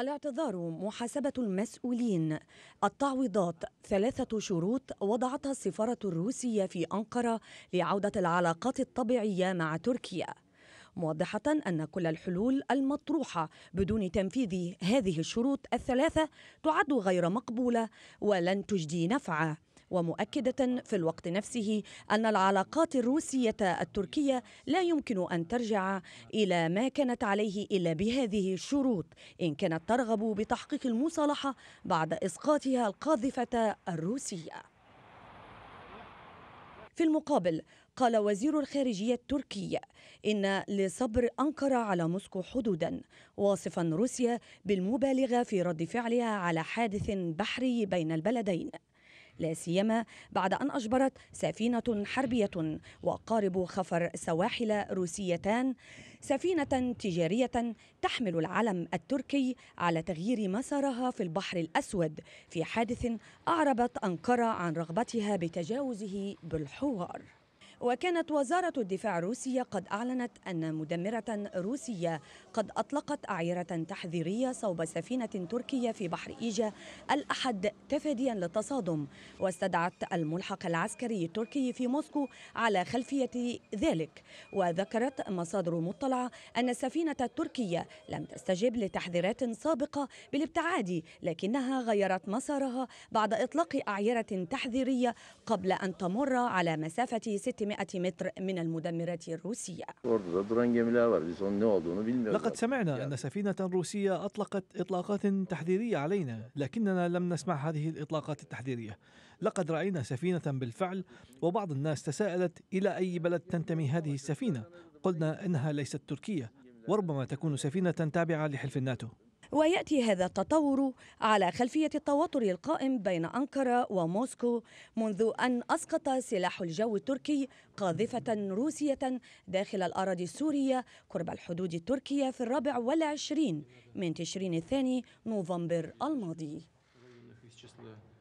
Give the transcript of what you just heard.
الاعتذار محاسبة المسؤولين التعويضات ثلاثة شروط وضعتها السفارة الروسية في أنقرة لعودة العلاقات الطبيعية مع تركيا موضحة أن كل الحلول المطروحة بدون تنفيذ هذه الشروط الثلاثة تعد غير مقبولة ولن تجدي نفعا ومؤكدة في الوقت نفسه أن العلاقات الروسية التركية لا يمكن أن ترجع إلى ما كانت عليه إلا بهذه الشروط إن كانت ترغب بتحقيق المصالحة بعد إسقاطها القاذفة الروسية في المقابل قال وزير الخارجية التركي إن لصبر أنقرة على موسكو حدودا واصفا روسيا بالمبالغة في رد فعلها على حادث بحري بين البلدين لا سيما بعد أن أجبرت سفينة حربية وقارب خفر سواحل روسيتان سفينة تجارية تحمل العلم التركي على تغيير مسارها في البحر الأسود في حادث أعربت أنقرة عن رغبتها بتجاوزه بالحوار وكانت وزارة الدفاع الروسية قد أعلنت أن مدمرة روسية قد أطلقت أعيرة تحذيرية صوب سفينة تركية في بحر إيجا الأحد تفاديا للتصادم واستدعت الملحق العسكري التركي في موسكو على خلفية ذلك وذكرت مصادر مطلعة أن السفينة التركية لم تستجب لتحذيرات سابقة بالابتعاد لكنها غيرت مسارها بعد إطلاق أعيرة تحذيرية قبل أن تمر على مسافة 600 600 متر من المدمرات الروسية لقد سمعنا أن سفينة روسية أطلقت إطلاقات تحذيرية علينا لكننا لم نسمع هذه الإطلاقات التحذيرية لقد رأينا سفينة بالفعل وبعض الناس تساءلت إلى أي بلد تنتمي هذه السفينة قلنا إنها ليست تركية وربما تكون سفينة تابعة لحلف الناتو وياتي هذا التطور على خلفيه التوتر القائم بين انقره وموسكو منذ ان اسقط سلاح الجو التركي قاذفه روسيه داخل الاراضي السوريه قرب الحدود التركيه في الرابع والعشرين من تشرين الثاني نوفمبر الماضي